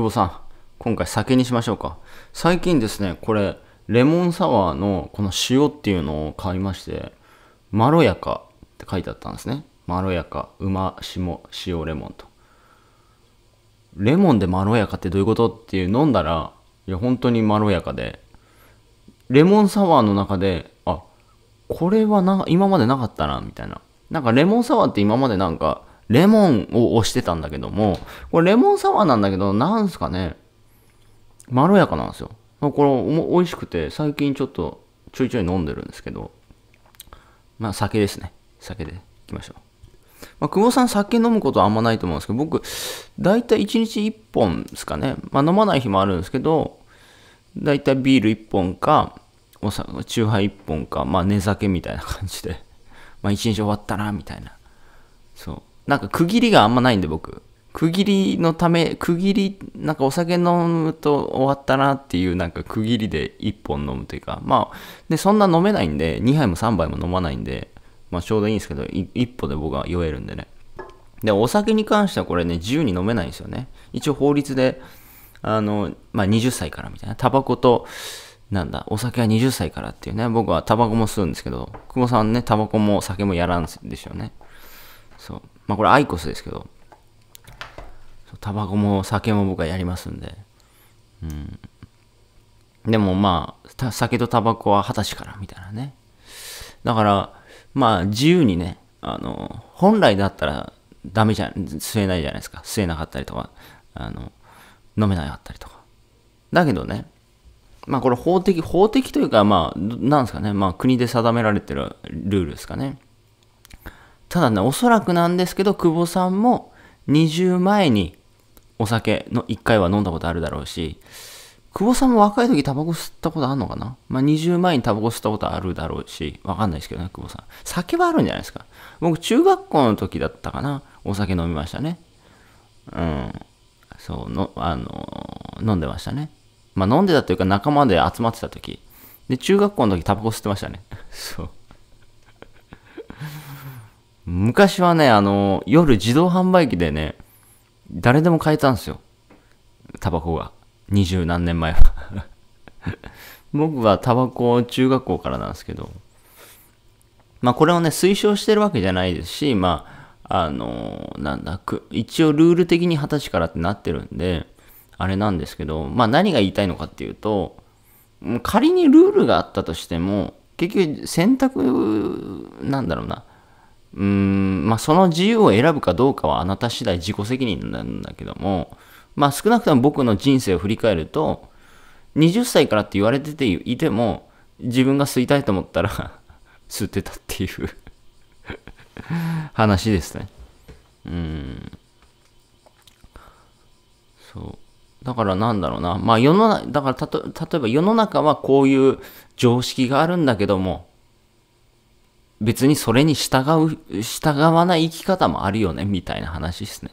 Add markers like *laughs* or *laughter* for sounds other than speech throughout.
久保さん、今回酒にしましょうか。最近ですね、これ、レモンサワーのこの塩っていうのを買いまして、まろやかって書いてあったんですね。まろやか、うま、しも、塩、レモンと。レモンでまろやかってどういうことっていう飲んだら、いや、本当にまろやかで、レモンサワーの中で、あ、これはな、今までなかったな、みたいな。なんかレモンサワーって今までなんか、レモンを押してたんだけども、これレモンサワーなんだけど、なんすかね、まろやかなんですよ。これ美味しくて、最近ちょっとちょいちょい飲んでるんですけど、まあ酒ですね。酒でいきましょう。まあ、久保さん酒飲むことはあんまないと思うんですけど、僕、だいたい1日1本ですかね。まあ飲まない日もあるんですけど、だいたいビール1本か、お酒、チューハイ1本か、まあ寝酒みたいな感じで、まあ1日終わったな、みたいな。そう。なんか区切りがあんまないんで僕。区切りのため、区切り、なんかお酒飲むと終わったなっていうなんか区切りで1本飲むというか、まあ、で、そんな飲めないんで、2杯も3杯も飲まないんで、まあちょうどいいんですけど、1歩で僕は酔えるんでね。で、お酒に関してはこれね、自由に飲めないんですよね。一応法律で、あの、まあ20歳からみたいな、タバコと、なんだ、お酒は20歳からっていうね、僕はタバコも吸うんですけど、久保さんね、タバコも酒もやらんでしょうね。そう。まあこれアイコスですけど、タバコも酒も僕はやりますんで。うん。でもまあ、酒とタバコは二十歳からみたいなね。だから、まあ自由にね、あの、本来だったらダメじゃん、吸えないじゃないですか。吸えなかったりとか、あの、飲めなかったりとか。だけどね、まあこれ法的、法的というか、まあ、なんですかね、まあ国で定められてるルールですかね。ただね、おそらくなんですけど、久保さんも20前にお酒の1回は飲んだことあるだろうし、久保さんも若い時タバコ吸ったことあるのかなまあ、20前にタバコ吸ったことあるだろうし、わかんないですけどね、久保さん。酒はあるんじゃないですか。僕、中学校の時だったかな。お酒飲みましたね。うん。そう、の、あの、飲んでましたね。まあ、飲んでたというか仲間で集まってた時。で、中学校の時タバコ吸ってましたね。*laughs* そう。昔はね、あの、夜自動販売機でね、誰でも買えたんですよ。タバコが。二十何年前は *laughs* 僕はタバコ中学校からなんですけど、まあこれをね、推奨してるわけじゃないですし、まあ、あの、なんだ、く一応ルール的に二十歳からってなってるんで、あれなんですけど、まあ何が言いたいのかっていうと、仮にルールがあったとしても、結局選択、なんだろうな、うん、まあ、その自由を選ぶかどうかはあなた次第自己責任なんだけども、まあ、少なくとも僕の人生を振り返ると、20歳からって言われてていても、自分が吸いたいと思ったら *laughs* 吸ってたっていう *laughs* 話ですね。うん。そう。だからなんだろうな。まあ世の中、だからたと、例えば世の中はこういう常識があるんだけども、別にそれに従う、従わない生き方もあるよね、みたいな話ですね。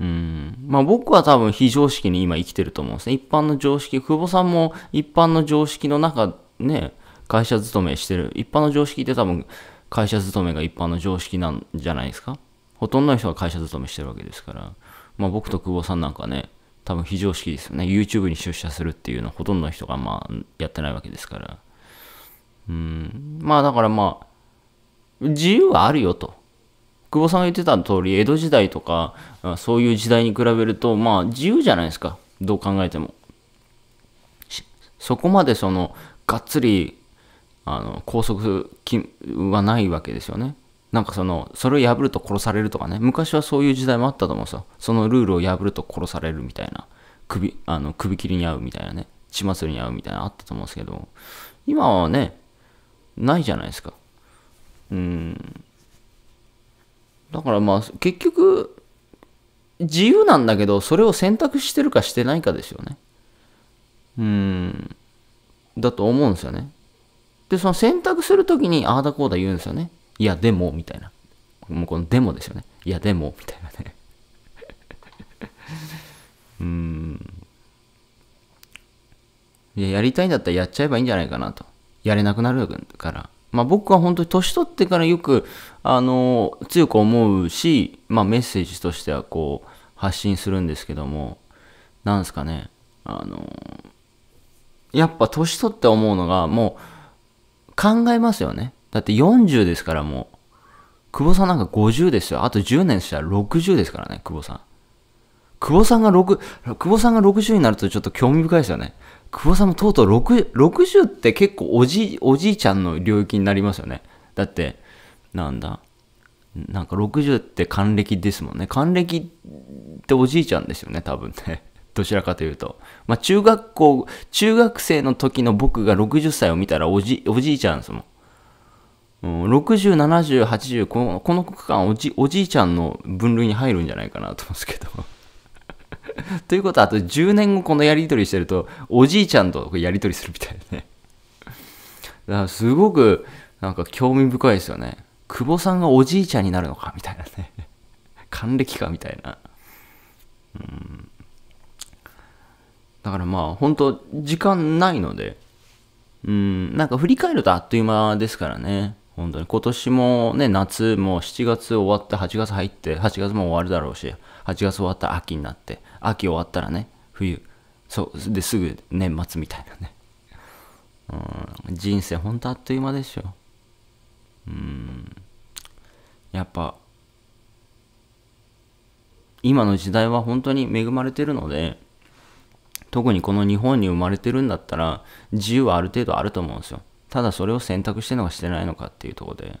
うん。まあ僕は多分非常識に今生きてると思うんですね。一般の常識、久保さんも一般の常識の中、ね、会社勤めしてる。一般の常識って多分会社勤めが一般の常識なんじゃないですかほとんどの人が会社勤めしてるわけですから。まあ僕と久保さんなんかね、多分非常識ですよね。YouTube に出社するっていうのはほとんどの人がまあやってないわけですから。うん。まあだからまあ、自由はあるよと。久保さんが言ってた通り、江戸時代とか、そういう時代に比べると、まあ自由じゃないですか。どう考えても。そこまでその、がっつり、あの、拘束はないわけですよね。なんかその、それを破ると殺されるとかね。昔はそういう時代もあったと思うんですよ。そのルールを破ると殺されるみたいな。首、あの、首切りに合うみたいなね。血祭りに合うみたいなあったと思うんですけど、今はね、ないじゃないですか。うんだからまあ結局自由なんだけどそれを選択してるかしてないかですよねうんだと思うんですよねでその選択するときにああだこうだ言うんですよねいやでもみたいなもうこのでもですよねいやでもみたいなね *laughs* うんいややりたいんだったらやっちゃえばいいんじゃないかなとやれなくなるからまあ、僕は本当に年取ってからよく、あの強く思うし、まあ、メッセージとしてはこう発信するんですけどもなんですかねあのやっぱ年取って思うのがもう考えますよねだって40ですからもう久保さんなんか50ですよあと10年したら60ですからね久保さん久保さんが6、久保さんが60になるとちょっと興味深いですよね。久保さんもとうとう6 60って結構おじおじいちゃんの領域になりますよね。だって、なんだ、なんか60って還暦ですもんね。還暦っておじいちゃんですよね、多分ね。*laughs* どちらかというと。まあ、中学校、中学生の時の僕が60歳を見たらおじおじいちゃんですもん。うん、60、70、80この、この区間おじ、おじいちゃんの分類に入るんじゃないかなと思うんですけど。*laughs* ということは、あと10年後このやり取りしてると、おじいちゃんとやり取りするみたいなね。*laughs* だからすごく、なんか興味深いですよね。久保さんがおじいちゃんになるのかみたいなね。*laughs* 還暦かみたいな。うん。だからまあ、本当時間ないので、うん、なんか振り返るとあっという間ですからね。本当に今年もね、夏も7月終わって、8月入って、8月も終わるだろうし、8月終わったら秋になって、秋終わったらね、冬、そう、ですぐ年末みたいなね。うん、人生ほんとあっという間ですよ。うん、やっぱ、今の時代は本当に恵まれてるので、特にこの日本に生まれてるんだったら、自由はある程度あると思うんですよ。ただそれを選択してるのかしてないのかっていうところで、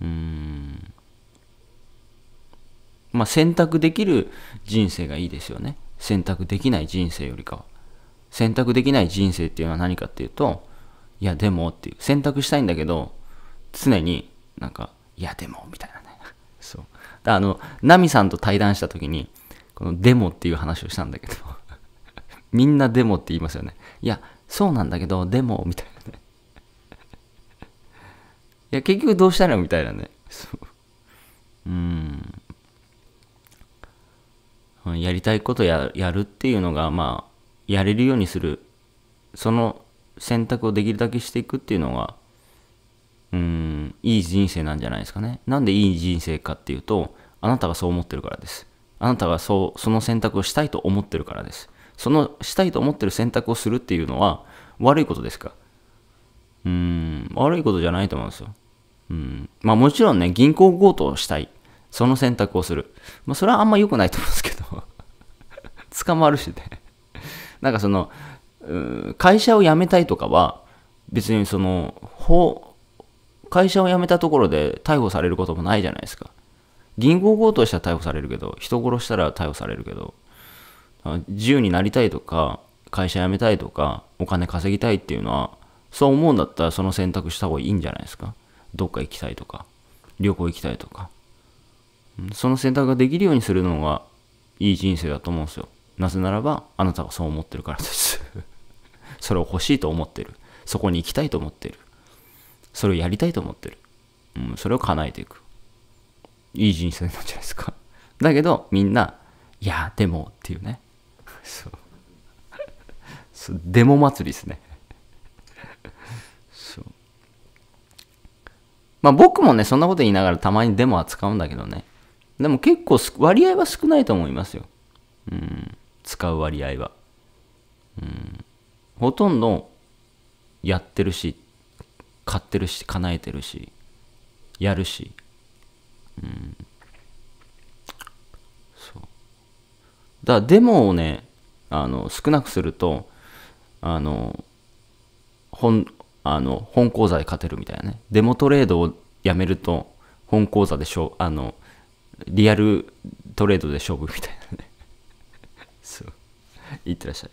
うーん。まあ、選択できる人生がいいですよね。選択できない人生よりかは。選択できない人生っていうのは何かっていうと、いやでもっていう、選択したいんだけど、常になんか、いやでもみたいなね。*laughs* そう。あの、ナミさんと対談した時に、このデモっていう話をしたんだけど *laughs* みんなデモって言いますよね。いや、そうなんだけど、デモみたいな。いや、結局どうしたのみたいなね。*laughs* そう。うん。やりたいことややるっていうのが、まあ、やれるようにする。その選択をできるだけしていくっていうのが、うん、いい人生なんじゃないですかね。なんでいい人生かっていうと、あなたがそう思ってるからです。あなたがそう、その選択をしたいと思ってるからです。そのしたいと思ってる選択をするっていうのは悪いことですかうーん。悪いことじゃないと思うんですよ。うん。まあもちろんね、銀行強盗をしたい。その選択をする。まあそれはあんま良くないと思うんですけど。*laughs* 捕まるしね。なんかその、会社を辞めたいとかは、別にその、法、会社を辞めたところで逮捕されることもないじゃないですか。銀行強盗したら逮捕されるけど、人殺したら逮捕されるけど、自由になりたいとか、会社辞めたいとか、お金稼ぎたいっていうのは、そう思うんだったらその選択した方がいいんじゃないですか。どっか行きたいとか、旅行行きたいとか。その選択ができるようにするのがいい人生だと思うんですよ。なぜならば、あなたがそう思ってるからです *laughs* それを欲しいと思ってる。そこに行きたいと思ってる。それをやりたいと思ってる。うん、それを叶えていく。いい人生なんじゃないですか。だけど、みんな、いや、でもっていうね。そう。デモ祭りですね。まあ僕もね、そんなこと言いながらたまにデモは使うんだけどね。でも結構割合は少ないと思いますよ。うん。使う割合は。うん。ほとんどやってるし、買ってるし、叶えてるし、やるし。うん。そう。だからデモをね、あの、少なくすると、あの、本、あの、本講座で勝てるみたいなね。デモトレードをやめると、本講座でしょ、あの、リアルトレードで勝負みたいなね。*laughs* そう。いってらっしゃい。